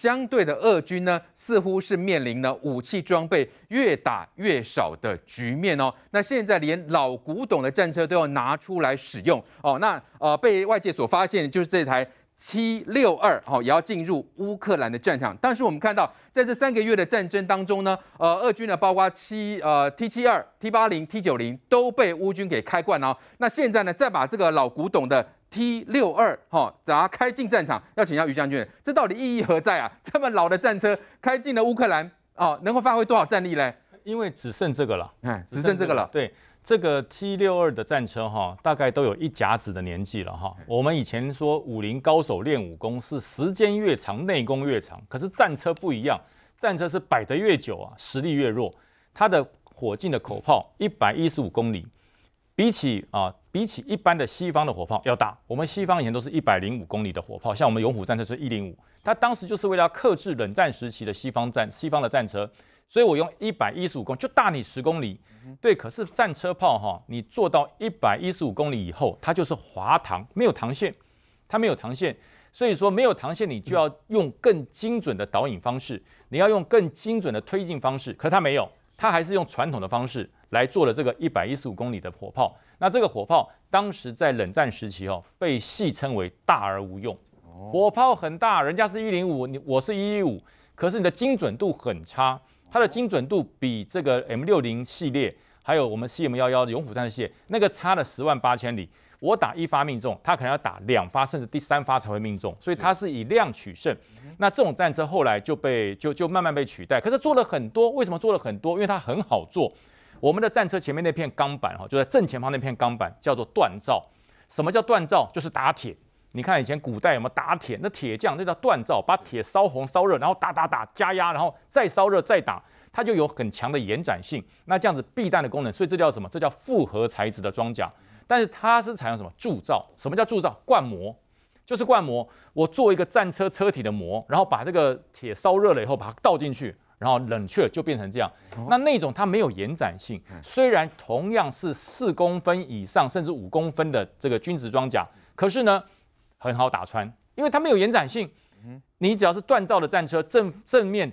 相对的，俄军呢似乎是面临了武器装备越打越少的局面哦。那现在连老古董的战车都要拿出来使用哦。那呃，被外界所发现就是这台 T 六二哦，也要进入乌克兰的战场。但是我们看到，在这三个月的战争当中呢，呃，俄军的包括七呃 T 七二、T 八零、T 九零都被乌军给开惯了。那现在呢，再把这个老古董的。T 六二哈，咋开进战场？要请教于将军，这到底意义何在啊？这么老的战车开进了乌克兰啊，能够发挥多少战力嘞？因为只剩这个了，嗯，只剩这个了。对，这个 T 六二的战车哈，大概都有一甲子的年纪了哈。我们以前说武林高手练武功是时间越长内功越长，可是战车不一样，战车是摆得越久啊，实力越弱。它的火劲的口炮一百一十五公里，比起啊。比起一般的西方的火炮要大，我们西方以前都是一百零五公里的火炮，像我们永虎战车是一零五，它当时就是为了克制冷战时期的西方战西方的战车，所以我用一百一十五公就大你十公里，对，可是战车炮哈，你做到一百一十五公里以后，它就是滑膛，没有膛线，它没有膛线，所以说没有膛线，你就要用更精准的导引方式，你要用更精准的推进方式，可它没有，它还是用传统的方式。来做了这个一百一十五公里的火炮，那这个火炮当时在冷战时期哦，被戏称为大而无用。火炮很大，人家是一零五，你我是一一五，可是你的精准度很差，它的精准度比这个 M 六零系列，还有我们 C M 幺幺勇虎战车系列那个差了十万八千里。我打一发命中，他可能要打两发甚至第三发才会命中，所以它是以量取胜。那这种战车后来就被就就慢慢被取代。可是做了很多，为什么做了很多？因为它很好做。我们的战车前面那片钢板，哈，就在正前方那片钢板叫做锻造。什么叫锻造？就是打铁。你看以前古代有没有打铁？那铁匠那叫锻造，把铁烧红烧热，然后打打打加压，然后再烧热再打，它就有很强的延展性。那这样子避弹的功能，所以这叫什么？这叫复合材质的装甲。但是它是采用什么铸造？什么叫铸造？灌模，就是灌模。我做一个战车车体的模，然后把这个铁烧热了以后，把它倒进去。然后冷却就变成这样，那那种它没有延展性，虽然同样是四公分以上甚至五公分的这个均事装甲，可是呢，很好打穿，因为它没有延展性。你只要是锻造的战车正正面，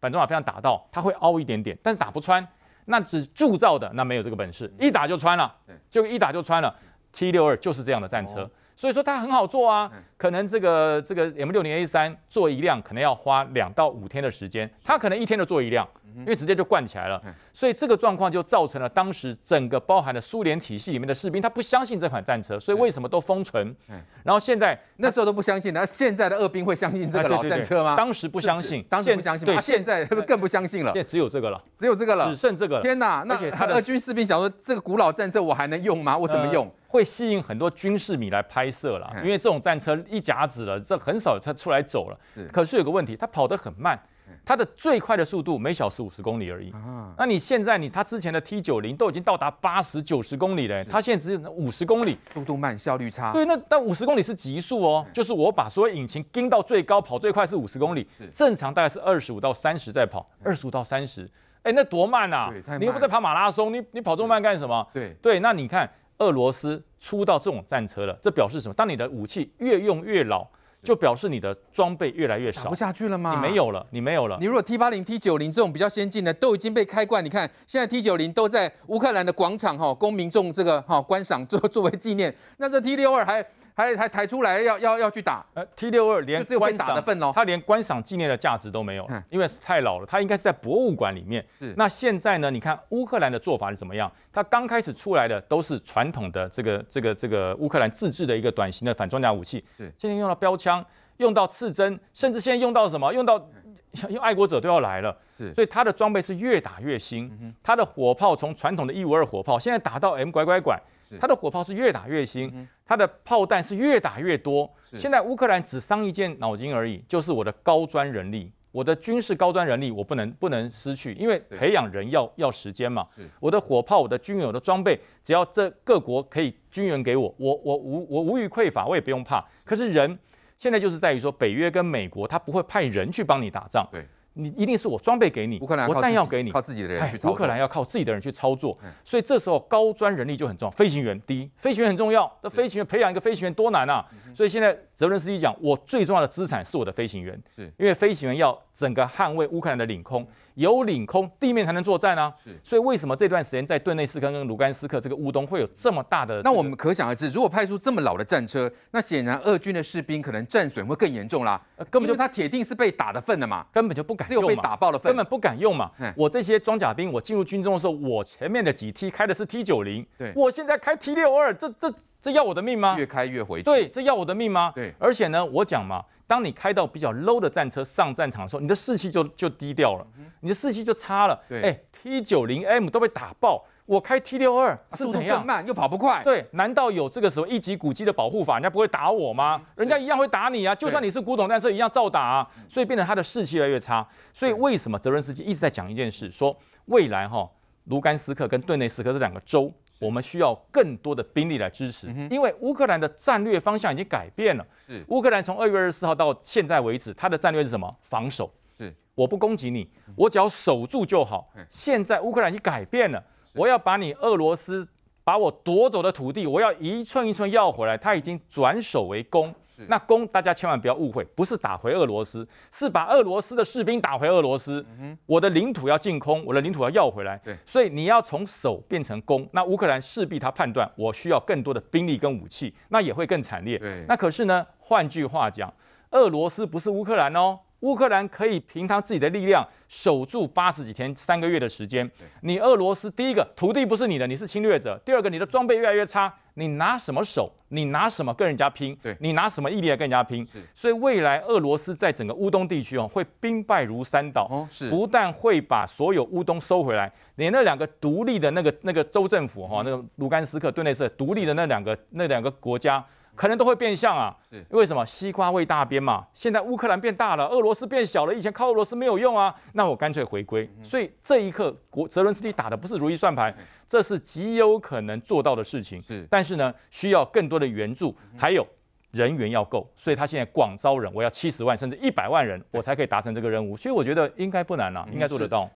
反坦克非常打到，它会凹一点点，但是打不穿。那只铸造的那没有这个本事，一打就穿了，就一打就穿了。T 六二就是这样的战车。所以说它很好做啊，可能这个这个 m 六零 a 三做一辆可能要花两到五天的时间，它可能一天就做一辆。因为直接就灌起来了，所以这个状况就造成了当时整个包含的苏联体系里面的士兵，他不相信这款战车，所以为什么都封存？然后现在那时候都不相信，那现在的二兵会相信这个老战车吗？当时不相信，当时不相信，他现在 更不相信了。现在只有这个了，只有这个了，只剩这个了。天哪，那二军士兵想说，这个古老战车我还能用吗？我怎么用？会吸引很多军事迷来拍摄了，因为这种战车一夹子了，这很少它出来走了。可是有个问题，它跑得很慢。它的最快的速度每小时五十公里而已。啊，那你现在你它之前的 T 九零都已经到达八十九十公里了，它现在只有五十公里，速度慢，效率差。对，那但五十公里是极速哦，就是我把所有引擎盯到最高，跑最快是五十公里。正常大概是二十五到三十再跑，二十五到三十，哎，那多慢啊！你又不在跑马拉松，你你跑这么慢干什么？对对，那你看俄罗斯出到这种战车了，这表示什么？当你的武器越用越老。就表示你的装备越来越少，不下去了吗？你没有了，你没有了。你如果 T 八零、T 九零这种比较先进的，都已经被开罐。你看现在 T 九零都在乌克兰的广场哈，供民众这个哈观赏，作作为纪念。那这 T 六二还还还抬出来要要要去打？呃，T 六二连只有被打的份哦，它连观赏纪念的价值都没有，因为太老了。它应该是在博物馆里面。是。那现在呢？你看乌克兰的做法是怎么样？它刚开始出来的都是传统的这个这个这个乌克兰自制的一个短型的反装甲武器。是。现在用了标枪。枪用到刺针，甚至现在用到什么？用到 用爱国者都要来了。是，所以他的装备是越打越新。他的火炮从传统的152火炮，现在打到 M 拐拐拐，他的火炮是越打越新，他的炮弹是越打越多。现在乌克兰只伤一件脑筋而已，就是我的高专人力，我的军事高专人力，我不能不能失去，因为培养人要要时间嘛。我的火炮，我的军友的装备，只要这各国可以军援给我，我我无我无虞匮乏，我也不用怕。可是人。现在就是在于说，北约跟美国，他不会派人去帮你打仗。对。你一定是我装备给你，乌克兰我弹药给你，靠自己的人，乌克兰要靠自己的人去操作。所以这时候高专人力就很重要，飞行员第一，飞行员很重要。那飞行员培养一个飞行员多难啊！所以现在泽连斯基讲，我最重要的资产是我的飞行员，是，因为飞行员要整个捍卫乌克兰的领空，有领空地面才能作战啊。是，所以为什么这段时间在顿内斯克跟卢甘斯克这个乌东会有这么大的？那我们可想而知，如果派出这么老的战车，那显然俄军的士兵可能战损会更严重啦，根本就他铁定是被打的份的嘛，根本就不敢。又被打爆了，根本不敢用嘛。我这些装甲兵，我进入军中的时候，我前面的几 T 开的是 T 九零，对，我现在开 T 六二，这这这要我的命吗？越开越回。对，这要我的命吗？对。而且呢，我讲嘛，当你开到比较 low 的战车上战场的时候，你的士气就就低调了，你的士气就差了。对，哎，T 九零 M 都被打爆。我开 T 六二怎度样？慢，又跑不快。对，难道有这个时候一级古籍的保护法，人家不会打我吗？人家一样会打你啊！就算你是古董，但是一样照打啊！所以变成他的士气越来越差。所以为什么泽伦斯基一直在讲一件事，说未来哈卢甘斯克跟顿内斯克这两个州，我们需要更多的兵力来支持，因为乌克兰的战略方向已经改变了。是乌克兰从二月二十四号到现在为止，他的战略是什么？防守。是我不攻击你，我只要守住就好。现在乌克兰已经改变了。我要把你俄罗斯把我夺走的土地，我要一寸一寸要回来。他已经转守为攻，那攻大家千万不要误会，不是打回俄罗斯，是把俄罗斯的士兵打回俄罗斯。我的领土要进攻，我的领土要要回来。所以你要从守变成攻，那乌克兰势必他判断我需要更多的兵力跟武器，那也会更惨烈。那可是呢，换句话讲，俄罗斯不是乌克兰哦。乌克兰可以凭他自己的力量守住八十几天、三个月的时间。你俄罗斯，第一个土地不是你的，你是侵略者；第二个，你的装备越来越差，你拿什么守？你拿什么跟人家拼？你拿什么毅力来跟人家拼？所以未来俄罗斯在整个乌东地区哦，会兵败如山倒。不但会把所有乌东收回来，连那两个独立的那个那个州政府哈，那个卢甘斯克、顿内斯独立的那两个那两个国家。可能都会变相啊，是为什么西瓜味大边嘛？现在乌克兰变大了，俄罗斯变小了，以前靠俄罗斯没有用啊，那我干脆回归。所以这一刻，国泽伦斯基打的不是如意算盘，这是极有可能做到的事情。是，但是呢，需要更多的援助，还有人员要够，所以他现在广招人，我要七十万甚至一百万人，我才可以达成这个任务。所以我觉得应该不难了，应该做得到。